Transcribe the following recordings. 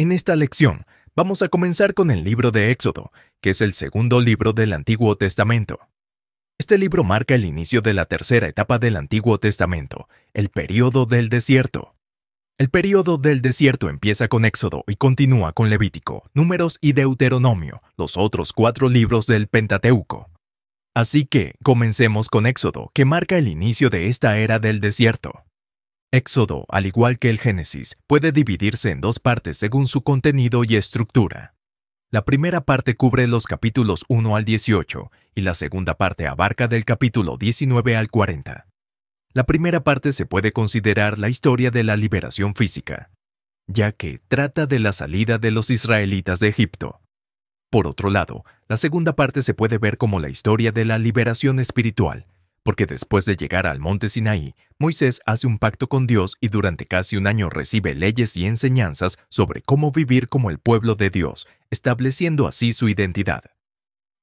En esta lección vamos a comenzar con el libro de Éxodo, que es el segundo libro del Antiguo Testamento. Este libro marca el inicio de la tercera etapa del Antiguo Testamento, el período del desierto. El período del desierto empieza con Éxodo y continúa con Levítico, Números y Deuteronomio, los otros cuatro libros del Pentateuco. Así que, comencemos con Éxodo, que marca el inicio de esta era del desierto. Éxodo, al igual que el Génesis, puede dividirse en dos partes según su contenido y estructura. La primera parte cubre los capítulos 1 al 18 y la segunda parte abarca del capítulo 19 al 40. La primera parte se puede considerar la historia de la liberación física, ya que trata de la salida de los israelitas de Egipto. Por otro lado, la segunda parte se puede ver como la historia de la liberación espiritual, porque después de llegar al monte Sinaí, Moisés hace un pacto con Dios y durante casi un año recibe leyes y enseñanzas sobre cómo vivir como el pueblo de Dios, estableciendo así su identidad.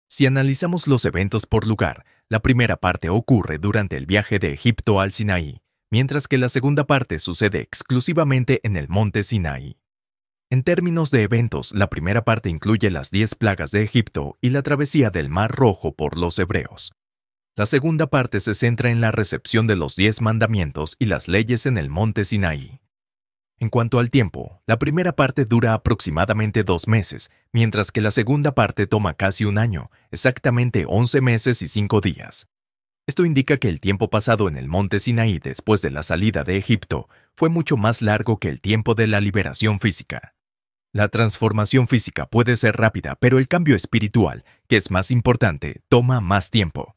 Si analizamos los eventos por lugar, la primera parte ocurre durante el viaje de Egipto al Sinaí, mientras que la segunda parte sucede exclusivamente en el monte Sinaí. En términos de eventos, la primera parte incluye las diez plagas de Egipto y la travesía del Mar Rojo por los hebreos, la segunda parte se centra en la recepción de los diez mandamientos y las leyes en el monte Sinaí. En cuanto al tiempo, la primera parte dura aproximadamente dos meses, mientras que la segunda parte toma casi un año, exactamente 11 meses y cinco días. Esto indica que el tiempo pasado en el monte Sinaí después de la salida de Egipto fue mucho más largo que el tiempo de la liberación física. La transformación física puede ser rápida, pero el cambio espiritual, que es más importante, toma más tiempo.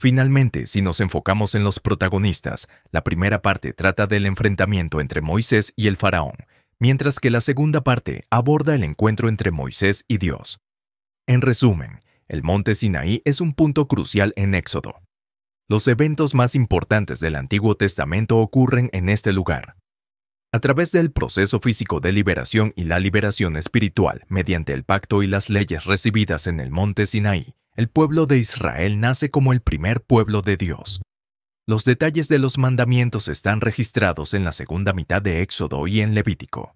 Finalmente, si nos enfocamos en los protagonistas, la primera parte trata del enfrentamiento entre Moisés y el faraón, mientras que la segunda parte aborda el encuentro entre Moisés y Dios. En resumen, el monte Sinaí es un punto crucial en Éxodo. Los eventos más importantes del Antiguo Testamento ocurren en este lugar. A través del proceso físico de liberación y la liberación espiritual mediante el pacto y las leyes recibidas en el monte Sinaí, el pueblo de Israel nace como el primer pueblo de Dios. Los detalles de los mandamientos están registrados en la segunda mitad de Éxodo y en Levítico.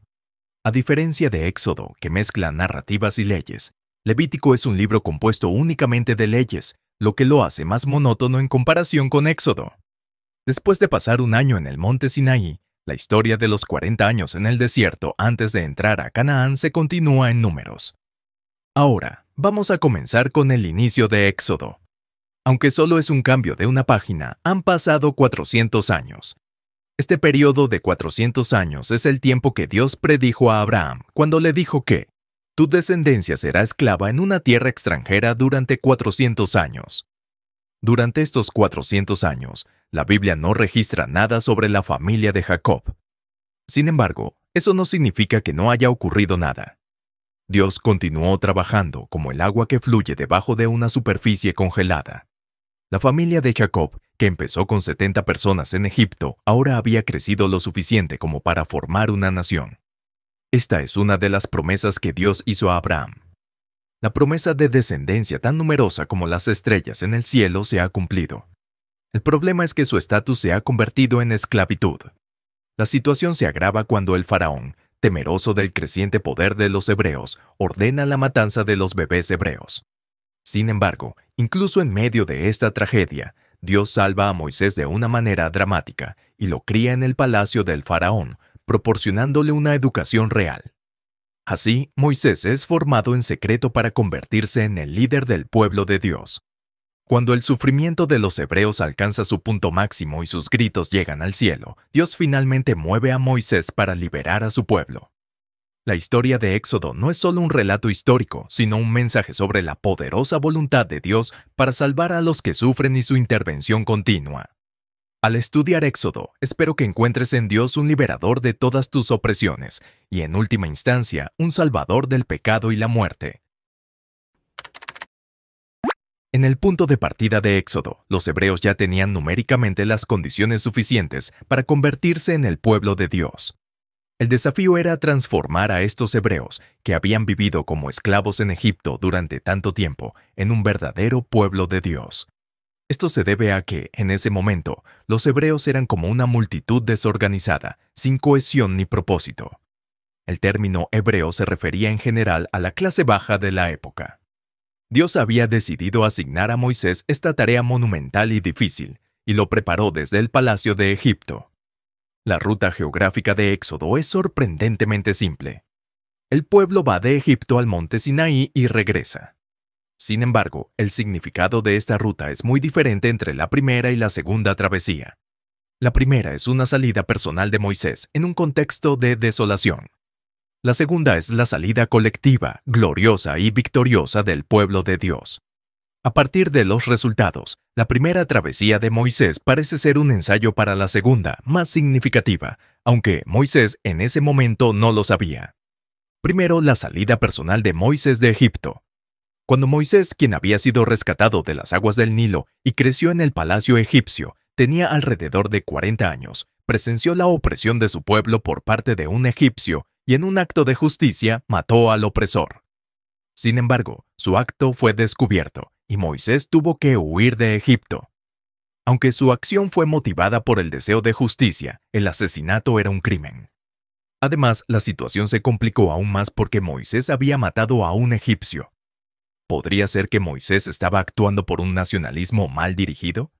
A diferencia de Éxodo, que mezcla narrativas y leyes, Levítico es un libro compuesto únicamente de leyes, lo que lo hace más monótono en comparación con Éxodo. Después de pasar un año en el monte Sinaí, la historia de los 40 años en el desierto antes de entrar a Canaán se continúa en números. Ahora, Vamos a comenzar con el inicio de Éxodo. Aunque solo es un cambio de una página, han pasado 400 años. Este periodo de 400 años es el tiempo que Dios predijo a Abraham cuando le dijo que tu descendencia será esclava en una tierra extranjera durante 400 años. Durante estos 400 años, la Biblia no registra nada sobre la familia de Jacob. Sin embargo, eso no significa que no haya ocurrido nada. Dios continuó trabajando como el agua que fluye debajo de una superficie congelada. La familia de Jacob, que empezó con 70 personas en Egipto, ahora había crecido lo suficiente como para formar una nación. Esta es una de las promesas que Dios hizo a Abraham. La promesa de descendencia tan numerosa como las estrellas en el cielo se ha cumplido. El problema es que su estatus se ha convertido en esclavitud. La situación se agrava cuando el faraón, temeroso del creciente poder de los hebreos, ordena la matanza de los bebés hebreos. Sin embargo, incluso en medio de esta tragedia, Dios salva a Moisés de una manera dramática y lo cría en el palacio del faraón, proporcionándole una educación real. Así, Moisés es formado en secreto para convertirse en el líder del pueblo de Dios, cuando el sufrimiento de los hebreos alcanza su punto máximo y sus gritos llegan al cielo, Dios finalmente mueve a Moisés para liberar a su pueblo. La historia de Éxodo no es solo un relato histórico, sino un mensaje sobre la poderosa voluntad de Dios para salvar a los que sufren y su intervención continua. Al estudiar Éxodo, espero que encuentres en Dios un liberador de todas tus opresiones y, en última instancia, un salvador del pecado y la muerte. En el punto de partida de Éxodo, los hebreos ya tenían numéricamente las condiciones suficientes para convertirse en el pueblo de Dios. El desafío era transformar a estos hebreos, que habían vivido como esclavos en Egipto durante tanto tiempo, en un verdadero pueblo de Dios. Esto se debe a que, en ese momento, los hebreos eran como una multitud desorganizada, sin cohesión ni propósito. El término hebreo se refería en general a la clase baja de la época. Dios había decidido asignar a Moisés esta tarea monumental y difícil, y lo preparó desde el palacio de Egipto. La ruta geográfica de Éxodo es sorprendentemente simple. El pueblo va de Egipto al monte Sinaí y regresa. Sin embargo, el significado de esta ruta es muy diferente entre la primera y la segunda travesía. La primera es una salida personal de Moisés en un contexto de desolación, la segunda es la salida colectiva, gloriosa y victoriosa del pueblo de Dios. A partir de los resultados, la primera travesía de Moisés parece ser un ensayo para la segunda, más significativa, aunque Moisés en ese momento no lo sabía. Primero, la salida personal de Moisés de Egipto. Cuando Moisés, quien había sido rescatado de las aguas del Nilo y creció en el palacio egipcio, tenía alrededor de 40 años, presenció la opresión de su pueblo por parte de un egipcio y en un acto de justicia mató al opresor. Sin embargo, su acto fue descubierto y Moisés tuvo que huir de Egipto. Aunque su acción fue motivada por el deseo de justicia, el asesinato era un crimen. Además, la situación se complicó aún más porque Moisés había matado a un egipcio. ¿Podría ser que Moisés estaba actuando por un nacionalismo mal dirigido?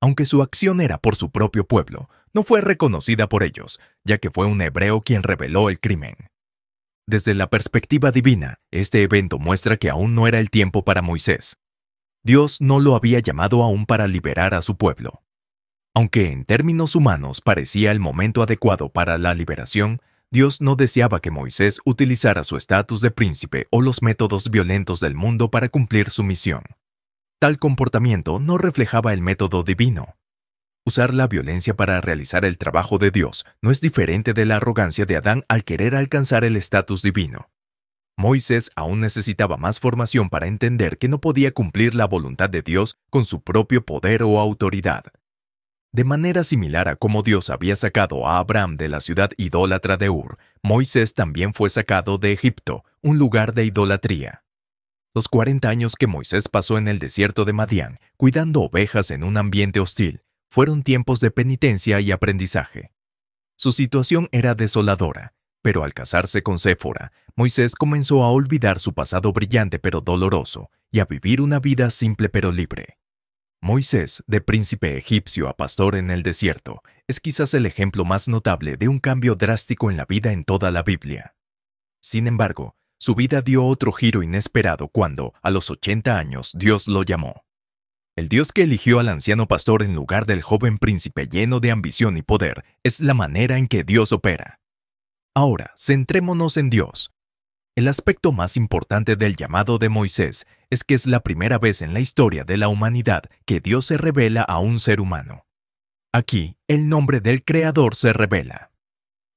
Aunque su acción era por su propio pueblo, no fue reconocida por ellos, ya que fue un hebreo quien reveló el crimen. Desde la perspectiva divina, este evento muestra que aún no era el tiempo para Moisés. Dios no lo había llamado aún para liberar a su pueblo. Aunque en términos humanos parecía el momento adecuado para la liberación, Dios no deseaba que Moisés utilizara su estatus de príncipe o los métodos violentos del mundo para cumplir su misión. Tal comportamiento no reflejaba el método divino, Usar la violencia para realizar el trabajo de Dios no es diferente de la arrogancia de Adán al querer alcanzar el estatus divino. Moisés aún necesitaba más formación para entender que no podía cumplir la voluntad de Dios con su propio poder o autoridad. De manera similar a como Dios había sacado a Abraham de la ciudad idólatra de Ur, Moisés también fue sacado de Egipto, un lugar de idolatría. Los 40 años que Moisés pasó en el desierto de Madián, cuidando ovejas en un ambiente hostil, fueron tiempos de penitencia y aprendizaje. Su situación era desoladora, pero al casarse con Séfora, Moisés comenzó a olvidar su pasado brillante pero doloroso y a vivir una vida simple pero libre. Moisés, de príncipe egipcio a pastor en el desierto, es quizás el ejemplo más notable de un cambio drástico en la vida en toda la Biblia. Sin embargo, su vida dio otro giro inesperado cuando, a los 80 años, Dios lo llamó. El Dios que eligió al anciano pastor en lugar del joven príncipe lleno de ambición y poder es la manera en que Dios opera. Ahora, centrémonos en Dios. El aspecto más importante del llamado de Moisés es que es la primera vez en la historia de la humanidad que Dios se revela a un ser humano. Aquí, el nombre del Creador se revela.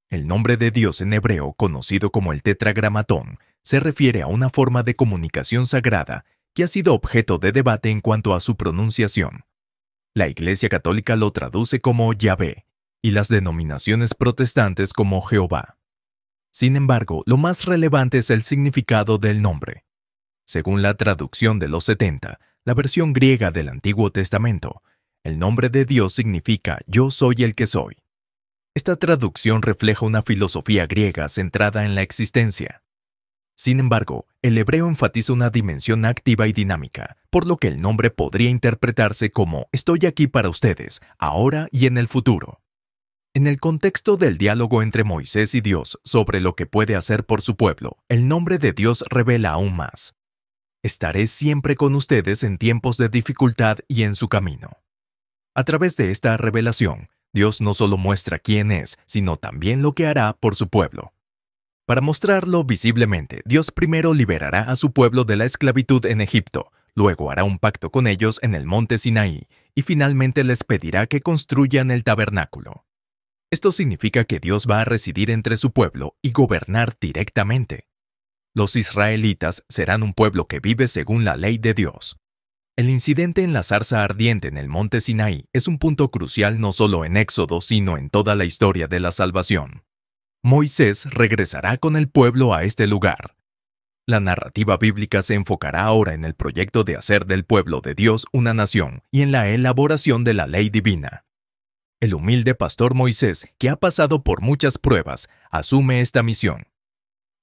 El nombre de Dios en hebreo, conocido como el tetragramatón, se refiere a una forma de comunicación sagrada que ha sido objeto de debate en cuanto a su pronunciación. La Iglesia Católica lo traduce como Yahvé y las denominaciones protestantes como Jehová. Sin embargo, lo más relevante es el significado del nombre. Según la traducción de los 70, la versión griega del Antiguo Testamento, el nombre de Dios significa yo soy el que soy. Esta traducción refleja una filosofía griega centrada en la existencia, sin embargo, el hebreo enfatiza una dimensión activa y dinámica, por lo que el nombre podría interpretarse como estoy aquí para ustedes, ahora y en el futuro. En el contexto del diálogo entre Moisés y Dios sobre lo que puede hacer por su pueblo, el nombre de Dios revela aún más. Estaré siempre con ustedes en tiempos de dificultad y en su camino. A través de esta revelación, Dios no solo muestra quién es, sino también lo que hará por su pueblo. Para mostrarlo visiblemente, Dios primero liberará a su pueblo de la esclavitud en Egipto, luego hará un pacto con ellos en el monte Sinaí, y finalmente les pedirá que construyan el tabernáculo. Esto significa que Dios va a residir entre su pueblo y gobernar directamente. Los israelitas serán un pueblo que vive según la ley de Dios. El incidente en la zarza ardiente en el monte Sinaí es un punto crucial no solo en Éxodo, sino en toda la historia de la salvación. Moisés regresará con el pueblo a este lugar. La narrativa bíblica se enfocará ahora en el proyecto de hacer del pueblo de Dios una nación y en la elaboración de la ley divina. El humilde pastor Moisés, que ha pasado por muchas pruebas, asume esta misión.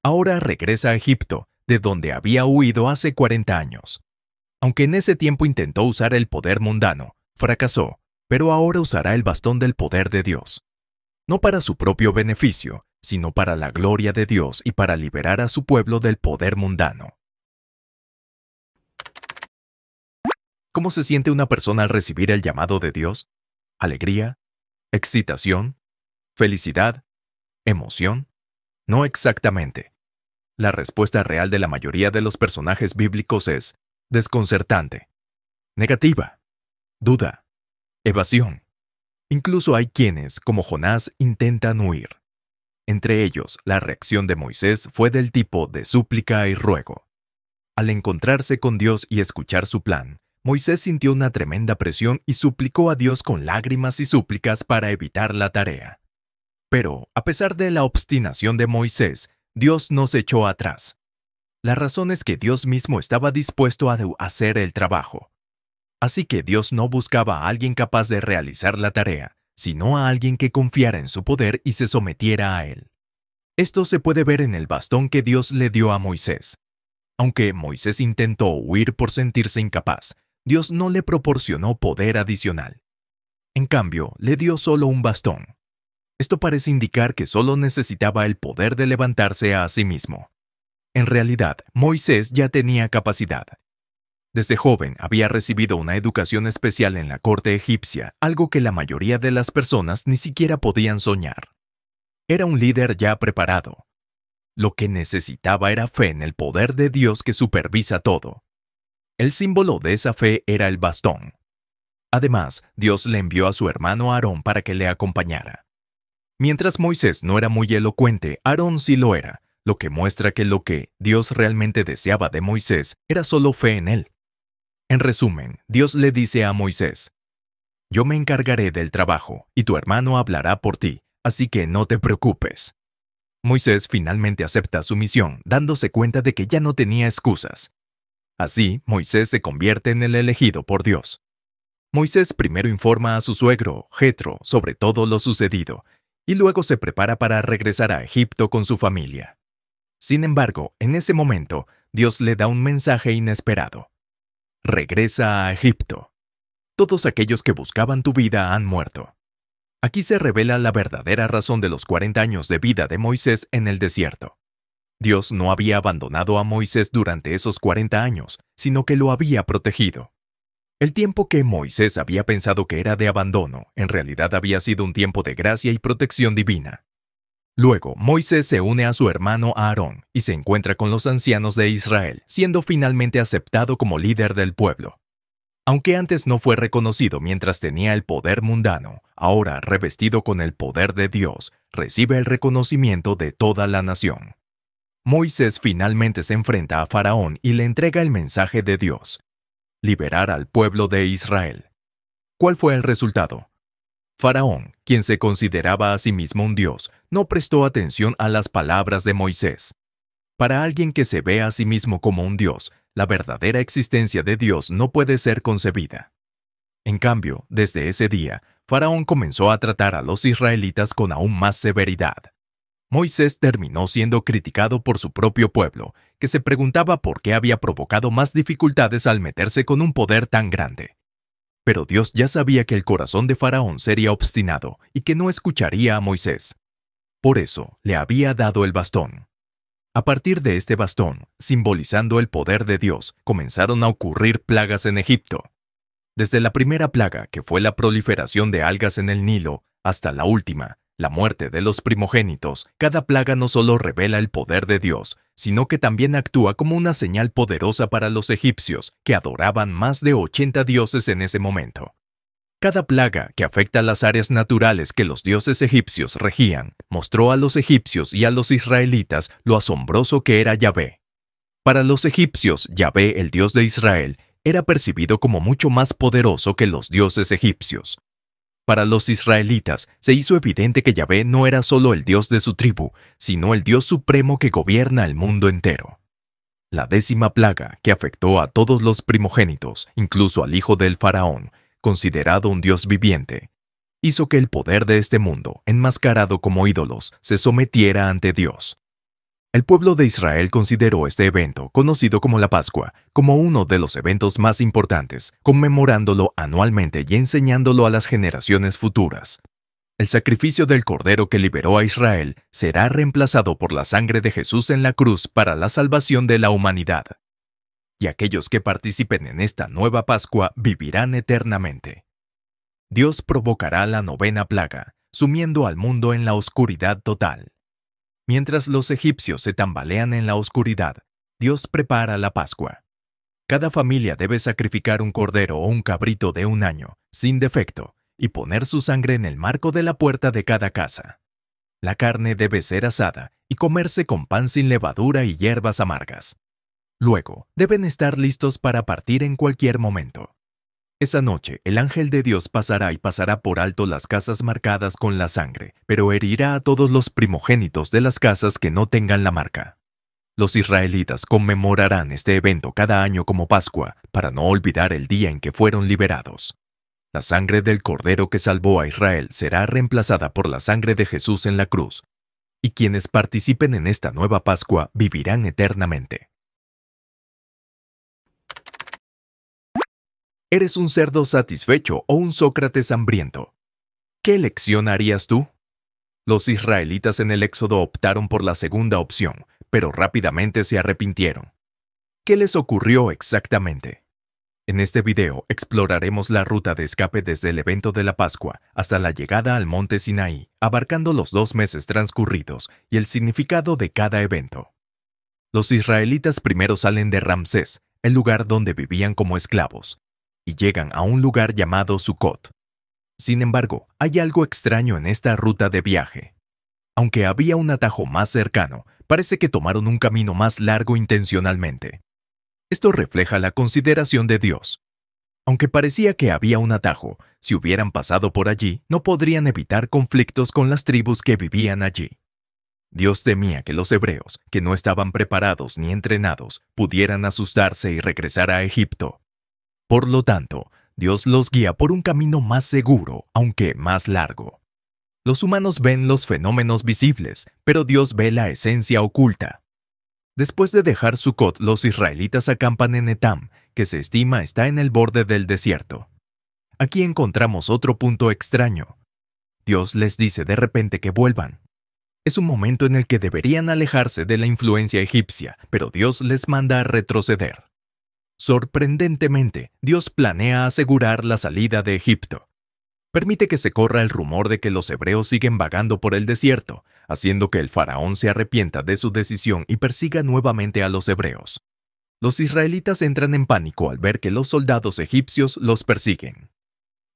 Ahora regresa a Egipto, de donde había huido hace 40 años. Aunque en ese tiempo intentó usar el poder mundano, fracasó, pero ahora usará el bastón del poder de Dios. No para su propio beneficio, sino para la gloria de Dios y para liberar a su pueblo del poder mundano. ¿Cómo se siente una persona al recibir el llamado de Dios? ¿Alegría? ¿Excitación? ¿Felicidad? ¿Emoción? No exactamente. La respuesta real de la mayoría de los personajes bíblicos es desconcertante, negativa, duda, evasión. Incluso hay quienes, como Jonás, intentan huir. Entre ellos, la reacción de Moisés fue del tipo de súplica y ruego. Al encontrarse con Dios y escuchar su plan, Moisés sintió una tremenda presión y suplicó a Dios con lágrimas y súplicas para evitar la tarea. Pero, a pesar de la obstinación de Moisés, Dios no se echó atrás. La razón es que Dios mismo estaba dispuesto a hacer el trabajo. Así que Dios no buscaba a alguien capaz de realizar la tarea, sino a alguien que confiara en su poder y se sometiera a él. Esto se puede ver en el bastón que Dios le dio a Moisés. Aunque Moisés intentó huir por sentirse incapaz, Dios no le proporcionó poder adicional. En cambio, le dio solo un bastón. Esto parece indicar que solo necesitaba el poder de levantarse a sí mismo. En realidad, Moisés ya tenía capacidad, desde joven había recibido una educación especial en la corte egipcia, algo que la mayoría de las personas ni siquiera podían soñar. Era un líder ya preparado. Lo que necesitaba era fe en el poder de Dios que supervisa todo. El símbolo de esa fe era el bastón. Además, Dios le envió a su hermano Aarón para que le acompañara. Mientras Moisés no era muy elocuente, Aarón sí lo era, lo que muestra que lo que Dios realmente deseaba de Moisés era solo fe en él. En resumen, Dios le dice a Moisés, Yo me encargaré del trabajo, y tu hermano hablará por ti, así que no te preocupes. Moisés finalmente acepta su misión, dándose cuenta de que ya no tenía excusas. Así, Moisés se convierte en el elegido por Dios. Moisés primero informa a su suegro, Jetro, sobre todo lo sucedido, y luego se prepara para regresar a Egipto con su familia. Sin embargo, en ese momento, Dios le da un mensaje inesperado. Regresa a Egipto. Todos aquellos que buscaban tu vida han muerto. Aquí se revela la verdadera razón de los 40 años de vida de Moisés en el desierto. Dios no había abandonado a Moisés durante esos 40 años, sino que lo había protegido. El tiempo que Moisés había pensado que era de abandono, en realidad había sido un tiempo de gracia y protección divina. Luego, Moisés se une a su hermano Aarón y se encuentra con los ancianos de Israel, siendo finalmente aceptado como líder del pueblo. Aunque antes no fue reconocido mientras tenía el poder mundano, ahora revestido con el poder de Dios, recibe el reconocimiento de toda la nación. Moisés finalmente se enfrenta a Faraón y le entrega el mensaje de Dios, liberar al pueblo de Israel. ¿Cuál fue el resultado? Faraón, quien se consideraba a sí mismo un dios, no prestó atención a las palabras de Moisés. Para alguien que se ve a sí mismo como un dios, la verdadera existencia de Dios no puede ser concebida. En cambio, desde ese día, Faraón comenzó a tratar a los israelitas con aún más severidad. Moisés terminó siendo criticado por su propio pueblo, que se preguntaba por qué había provocado más dificultades al meterse con un poder tan grande. Pero Dios ya sabía que el corazón de Faraón sería obstinado y que no escucharía a Moisés. Por eso le había dado el bastón. A partir de este bastón, simbolizando el poder de Dios, comenzaron a ocurrir plagas en Egipto. Desde la primera plaga, que fue la proliferación de algas en el Nilo, hasta la última, la muerte de los primogénitos, cada plaga no solo revela el poder de Dios, sino que también actúa como una señal poderosa para los egipcios, que adoraban más de 80 dioses en ese momento. Cada plaga que afecta a las áreas naturales que los dioses egipcios regían, mostró a los egipcios y a los israelitas lo asombroso que era Yahvé. Para los egipcios, Yahvé, el dios de Israel, era percibido como mucho más poderoso que los dioses egipcios, para los israelitas se hizo evidente que Yahvé no era solo el Dios de su tribu, sino el Dios supremo que gobierna el mundo entero. La décima plaga, que afectó a todos los primogénitos, incluso al hijo del faraón, considerado un Dios viviente, hizo que el poder de este mundo, enmascarado como ídolos, se sometiera ante Dios, el pueblo de Israel consideró este evento, conocido como la Pascua, como uno de los eventos más importantes, conmemorándolo anualmente y enseñándolo a las generaciones futuras. El sacrificio del Cordero que liberó a Israel será reemplazado por la sangre de Jesús en la cruz para la salvación de la humanidad. Y aquellos que participen en esta nueva Pascua vivirán eternamente. Dios provocará la novena plaga, sumiendo al mundo en la oscuridad total. Mientras los egipcios se tambalean en la oscuridad, Dios prepara la Pascua. Cada familia debe sacrificar un cordero o un cabrito de un año, sin defecto, y poner su sangre en el marco de la puerta de cada casa. La carne debe ser asada y comerse con pan sin levadura y hierbas amargas. Luego, deben estar listos para partir en cualquier momento. Esa noche el ángel de Dios pasará y pasará por alto las casas marcadas con la sangre, pero herirá a todos los primogénitos de las casas que no tengan la marca. Los israelitas conmemorarán este evento cada año como Pascua, para no olvidar el día en que fueron liberados. La sangre del Cordero que salvó a Israel será reemplazada por la sangre de Jesús en la cruz, y quienes participen en esta nueva Pascua vivirán eternamente. ¿Eres un cerdo satisfecho o un Sócrates hambriento? ¿Qué elección harías tú? Los israelitas en el Éxodo optaron por la segunda opción, pero rápidamente se arrepintieron. ¿Qué les ocurrió exactamente? En este video exploraremos la ruta de escape desde el evento de la Pascua hasta la llegada al monte Sinaí, abarcando los dos meses transcurridos y el significado de cada evento. Los israelitas primero salen de Ramsés, el lugar donde vivían como esclavos, y llegan a un lugar llamado Sukkot. Sin embargo, hay algo extraño en esta ruta de viaje. Aunque había un atajo más cercano, parece que tomaron un camino más largo intencionalmente. Esto refleja la consideración de Dios. Aunque parecía que había un atajo, si hubieran pasado por allí, no podrían evitar conflictos con las tribus que vivían allí. Dios temía que los hebreos, que no estaban preparados ni entrenados, pudieran asustarse y regresar a Egipto. Por lo tanto, Dios los guía por un camino más seguro, aunque más largo. Los humanos ven los fenómenos visibles, pero Dios ve la esencia oculta. Después de dejar Sukkot, los israelitas acampan en Etam, que se estima está en el borde del desierto. Aquí encontramos otro punto extraño. Dios les dice de repente que vuelvan. Es un momento en el que deberían alejarse de la influencia egipcia, pero Dios les manda a retroceder. Sorprendentemente, Dios planea asegurar la salida de Egipto. Permite que se corra el rumor de que los hebreos siguen vagando por el desierto, haciendo que el faraón se arrepienta de su decisión y persiga nuevamente a los hebreos. Los israelitas entran en pánico al ver que los soldados egipcios los persiguen.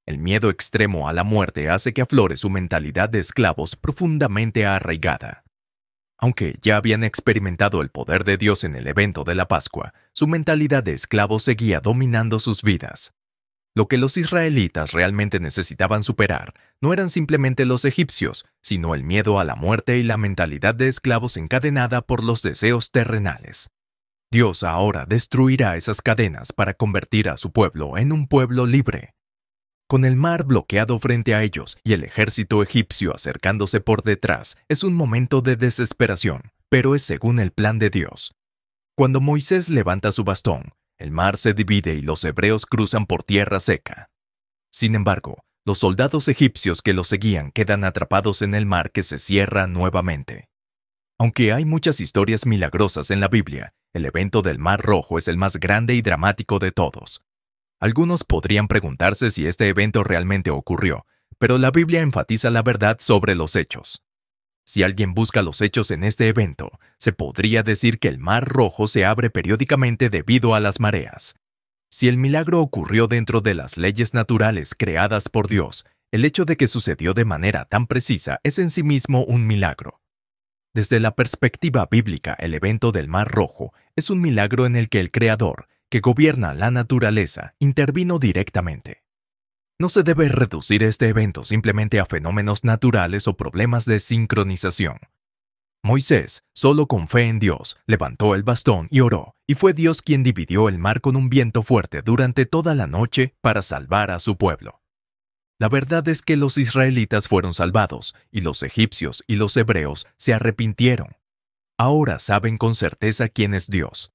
El miedo extremo a la muerte hace que aflore su mentalidad de esclavos profundamente arraigada. Aunque ya habían experimentado el poder de Dios en el evento de la Pascua, su mentalidad de esclavo seguía dominando sus vidas. Lo que los israelitas realmente necesitaban superar no eran simplemente los egipcios, sino el miedo a la muerte y la mentalidad de esclavos encadenada por los deseos terrenales. Dios ahora destruirá esas cadenas para convertir a su pueblo en un pueblo libre. Con el mar bloqueado frente a ellos y el ejército egipcio acercándose por detrás, es un momento de desesperación, pero es según el plan de Dios. Cuando Moisés levanta su bastón, el mar se divide y los hebreos cruzan por tierra seca. Sin embargo, los soldados egipcios que los seguían quedan atrapados en el mar que se cierra nuevamente. Aunque hay muchas historias milagrosas en la Biblia, el evento del Mar Rojo es el más grande y dramático de todos. Algunos podrían preguntarse si este evento realmente ocurrió, pero la Biblia enfatiza la verdad sobre los hechos. Si alguien busca los hechos en este evento, se podría decir que el Mar Rojo se abre periódicamente debido a las mareas. Si el milagro ocurrió dentro de las leyes naturales creadas por Dios, el hecho de que sucedió de manera tan precisa es en sí mismo un milagro. Desde la perspectiva bíblica, el evento del Mar Rojo es un milagro en el que el Creador que gobierna la naturaleza intervino directamente. No se debe reducir este evento simplemente a fenómenos naturales o problemas de sincronización. Moisés, solo con fe en Dios, levantó el bastón y oró, y fue Dios quien dividió el mar con un viento fuerte durante toda la noche para salvar a su pueblo. La verdad es que los israelitas fueron salvados, y los egipcios y los hebreos se arrepintieron. Ahora saben con certeza quién es Dios,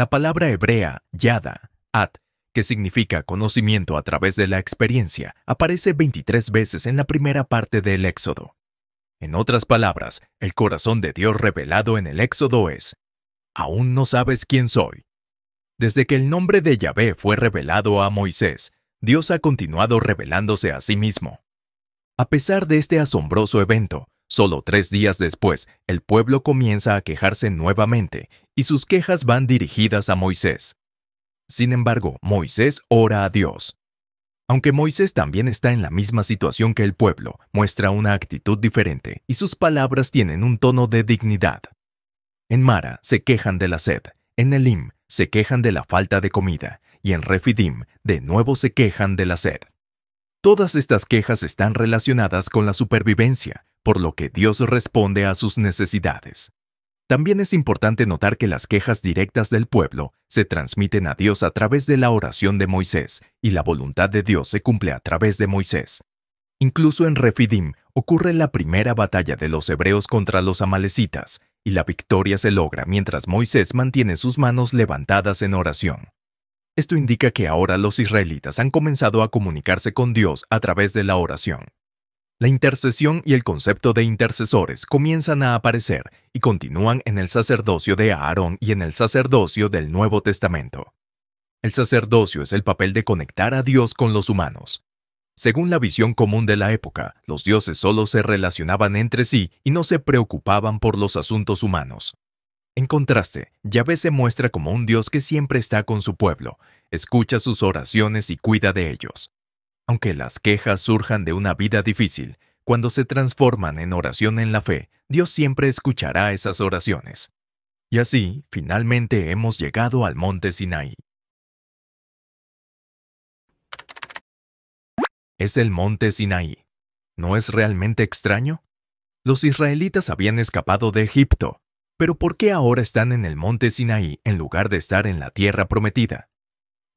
la palabra hebrea yada, at, que significa conocimiento a través de la experiencia, aparece 23 veces en la primera parte del Éxodo. En otras palabras, el corazón de Dios revelado en el Éxodo es, aún no sabes quién soy. Desde que el nombre de Yahvé fue revelado a Moisés, Dios ha continuado revelándose a sí mismo. A pesar de este asombroso evento, solo tres días después, el pueblo comienza a quejarse nuevamente y sus quejas van dirigidas a Moisés. Sin embargo, Moisés ora a Dios. Aunque Moisés también está en la misma situación que el pueblo, muestra una actitud diferente y sus palabras tienen un tono de dignidad. En Mara se quejan de la sed, en Elim se quejan de la falta de comida y en Refidim de nuevo se quejan de la sed. Todas estas quejas están relacionadas con la supervivencia, por lo que Dios responde a sus necesidades. También es importante notar que las quejas directas del pueblo se transmiten a Dios a través de la oración de Moisés y la voluntad de Dios se cumple a través de Moisés. Incluso en Refidim ocurre la primera batalla de los hebreos contra los amalecitas y la victoria se logra mientras Moisés mantiene sus manos levantadas en oración. Esto indica que ahora los israelitas han comenzado a comunicarse con Dios a través de la oración. La intercesión y el concepto de intercesores comienzan a aparecer y continúan en el sacerdocio de Aarón y en el sacerdocio del Nuevo Testamento. El sacerdocio es el papel de conectar a Dios con los humanos. Según la visión común de la época, los dioses solo se relacionaban entre sí y no se preocupaban por los asuntos humanos. En contraste, Yahvé se muestra como un Dios que siempre está con su pueblo, escucha sus oraciones y cuida de ellos. Aunque las quejas surjan de una vida difícil, cuando se transforman en oración en la fe, Dios siempre escuchará esas oraciones. Y así, finalmente hemos llegado al monte Sinaí. Es el monte Sinaí. ¿No es realmente extraño? Los israelitas habían escapado de Egipto, pero ¿por qué ahora están en el monte Sinaí en lugar de estar en la tierra prometida?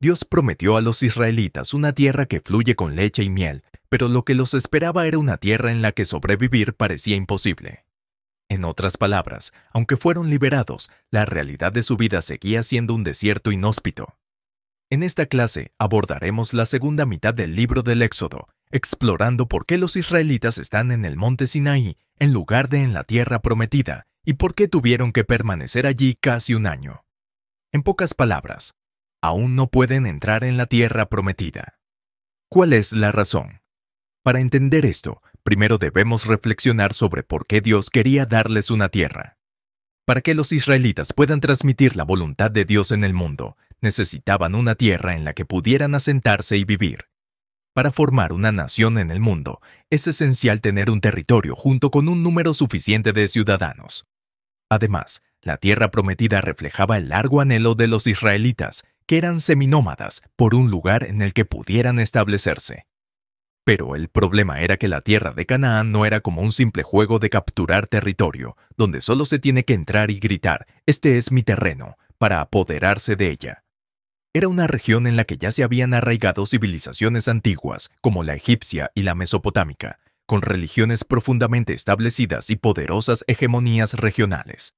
Dios prometió a los israelitas una tierra que fluye con leche y miel, pero lo que los esperaba era una tierra en la que sobrevivir parecía imposible. En otras palabras, aunque fueron liberados, la realidad de su vida seguía siendo un desierto inhóspito. En esta clase abordaremos la segunda mitad del libro del Éxodo, explorando por qué los israelitas están en el monte Sinaí en lugar de en la tierra prometida y por qué tuvieron que permanecer allí casi un año. En pocas palabras, aún no pueden entrar en la tierra prometida. ¿Cuál es la razón? Para entender esto, primero debemos reflexionar sobre por qué Dios quería darles una tierra. Para que los israelitas puedan transmitir la voluntad de Dios en el mundo, necesitaban una tierra en la que pudieran asentarse y vivir. Para formar una nación en el mundo, es esencial tener un territorio junto con un número suficiente de ciudadanos. Además, la tierra prometida reflejaba el largo anhelo de los israelitas eran seminómadas por un lugar en el que pudieran establecerse. Pero el problema era que la tierra de Canaán no era como un simple juego de capturar territorio, donde solo se tiene que entrar y gritar, este es mi terreno, para apoderarse de ella. Era una región en la que ya se habían arraigado civilizaciones antiguas, como la egipcia y la mesopotámica, con religiones profundamente establecidas y poderosas hegemonías regionales.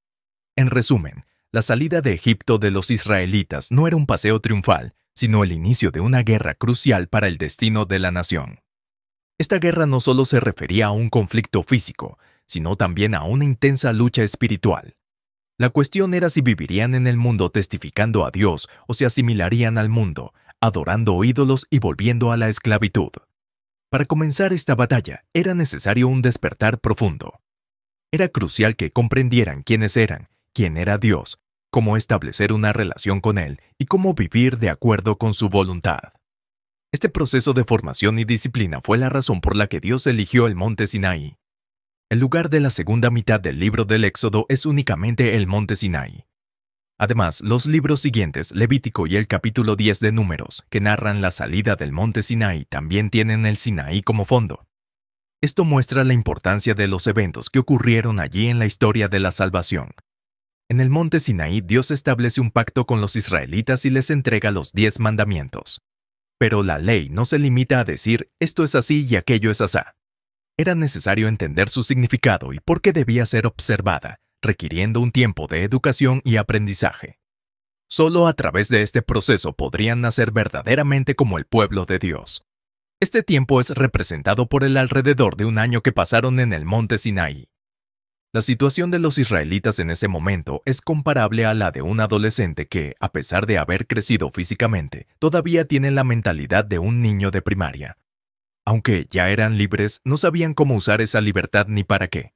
En resumen, la salida de Egipto de los israelitas no era un paseo triunfal, sino el inicio de una guerra crucial para el destino de la nación. Esta guerra no solo se refería a un conflicto físico, sino también a una intensa lucha espiritual. La cuestión era si vivirían en el mundo testificando a Dios o se asimilarían al mundo, adorando ídolos y volviendo a la esclavitud. Para comenzar esta batalla era necesario un despertar profundo. Era crucial que comprendieran quiénes eran, quién era Dios cómo establecer una relación con Él y cómo vivir de acuerdo con su voluntad. Este proceso de formación y disciplina fue la razón por la que Dios eligió el monte Sinaí. El lugar de la segunda mitad del libro del Éxodo es únicamente el monte Sinaí. Además, los libros siguientes, Levítico y el capítulo 10 de Números, que narran la salida del monte Sinaí, también tienen el Sinaí como fondo. Esto muestra la importancia de los eventos que ocurrieron allí en la historia de la salvación, en el monte Sinaí Dios establece un pacto con los israelitas y les entrega los diez mandamientos. Pero la ley no se limita a decir esto es así y aquello es asá. Era necesario entender su significado y por qué debía ser observada, requiriendo un tiempo de educación y aprendizaje. Solo a través de este proceso podrían nacer verdaderamente como el pueblo de Dios. Este tiempo es representado por el alrededor de un año que pasaron en el monte Sinaí. La situación de los israelitas en ese momento es comparable a la de un adolescente que, a pesar de haber crecido físicamente, todavía tiene la mentalidad de un niño de primaria. Aunque ya eran libres, no sabían cómo usar esa libertad ni para qué.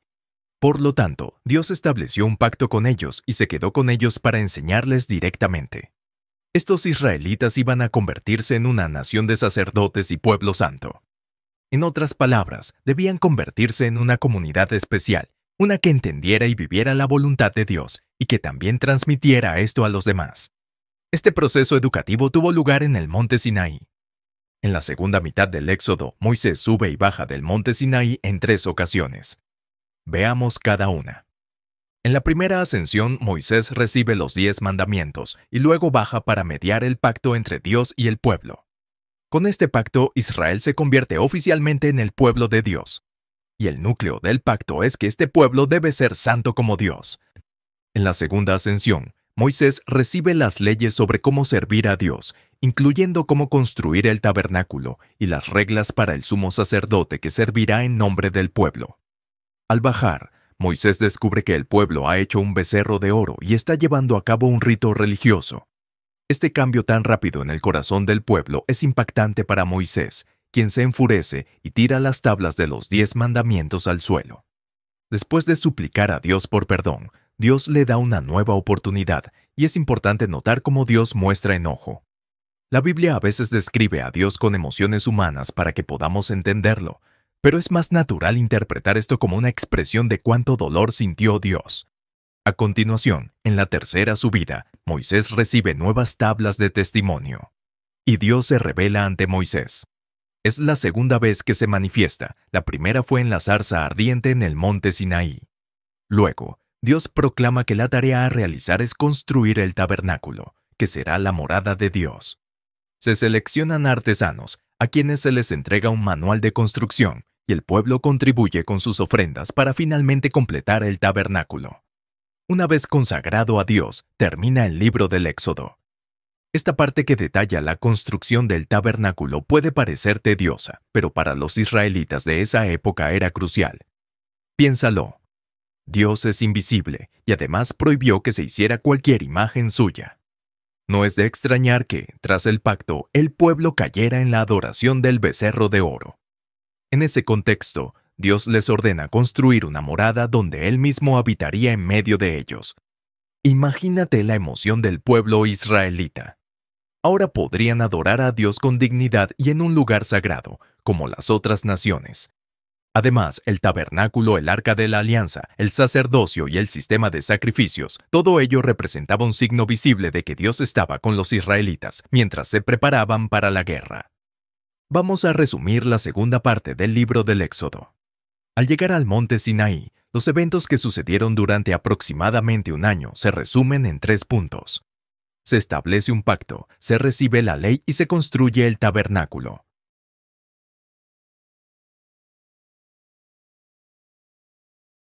Por lo tanto, Dios estableció un pacto con ellos y se quedó con ellos para enseñarles directamente. Estos israelitas iban a convertirse en una nación de sacerdotes y pueblo santo. En otras palabras, debían convertirse en una comunidad especial una que entendiera y viviera la voluntad de Dios y que también transmitiera esto a los demás. Este proceso educativo tuvo lugar en el monte Sinaí. En la segunda mitad del Éxodo, Moisés sube y baja del monte Sinaí en tres ocasiones. Veamos cada una. En la primera ascensión, Moisés recibe los diez mandamientos y luego baja para mediar el pacto entre Dios y el pueblo. Con este pacto, Israel se convierte oficialmente en el pueblo de Dios y el núcleo del pacto es que este pueblo debe ser santo como Dios. En la segunda ascensión, Moisés recibe las leyes sobre cómo servir a Dios, incluyendo cómo construir el tabernáculo y las reglas para el sumo sacerdote que servirá en nombre del pueblo. Al bajar, Moisés descubre que el pueblo ha hecho un becerro de oro y está llevando a cabo un rito religioso. Este cambio tan rápido en el corazón del pueblo es impactante para Moisés, quien se enfurece y tira las tablas de los diez mandamientos al suelo. Después de suplicar a Dios por perdón, Dios le da una nueva oportunidad, y es importante notar cómo Dios muestra enojo. La Biblia a veces describe a Dios con emociones humanas para que podamos entenderlo, pero es más natural interpretar esto como una expresión de cuánto dolor sintió Dios. A continuación, en la tercera subida, Moisés recibe nuevas tablas de testimonio. Y Dios se revela ante Moisés. Es la segunda vez que se manifiesta, la primera fue en la zarza ardiente en el monte Sinaí. Luego, Dios proclama que la tarea a realizar es construir el tabernáculo, que será la morada de Dios. Se seleccionan artesanos, a quienes se les entrega un manual de construcción, y el pueblo contribuye con sus ofrendas para finalmente completar el tabernáculo. Una vez consagrado a Dios, termina el libro del Éxodo. Esta parte que detalla la construcción del tabernáculo puede parecer tediosa, pero para los israelitas de esa época era crucial. Piénsalo. Dios es invisible y además prohibió que se hiciera cualquier imagen suya. No es de extrañar que, tras el pacto, el pueblo cayera en la adoración del becerro de oro. En ese contexto, Dios les ordena construir una morada donde Él mismo habitaría en medio de ellos. Imagínate la emoción del pueblo israelita ahora podrían adorar a Dios con dignidad y en un lugar sagrado, como las otras naciones. Además, el tabernáculo, el arca de la alianza, el sacerdocio y el sistema de sacrificios, todo ello representaba un signo visible de que Dios estaba con los israelitas mientras se preparaban para la guerra. Vamos a resumir la segunda parte del libro del Éxodo. Al llegar al monte Sinaí, los eventos que sucedieron durante aproximadamente un año se resumen en tres puntos. Se establece un pacto, se recibe la ley y se construye el tabernáculo.